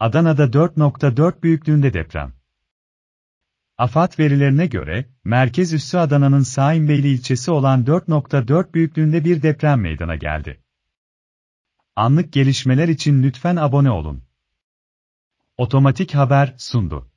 Adana'da 4.4 büyüklüğünde deprem. AFAD verilerine göre, merkez üssü Adana'nın Saimbeyli ilçesi olan 4.4 büyüklüğünde bir deprem meydana geldi. Anlık gelişmeler için lütfen abone olun. Otomatik Haber sundu.